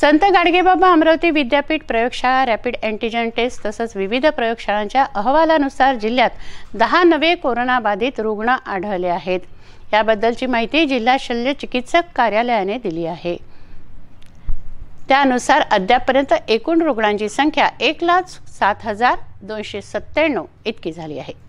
संत गाडगेबाबा अमरावती विद्यापीठ प्रयोगशाळा रॅपिड अँटीजेन टेस्ट तसंच विविध प्रयोगशाळांच्या अहवालानुसार जिल्ह्यात दहा नवे कोरोनाबाधित रुग्ण आढळले आहेत याबद्दलची माहिती जिल्हा शल्य चिकित्सक कार्यालयाने दिली आहे त्यानुसार अद्यापपर्यंत एकूण रुग्णांची संख्या एक लाख सात हजार दोनशे सत्त्याण्णव इतकी झाली आहे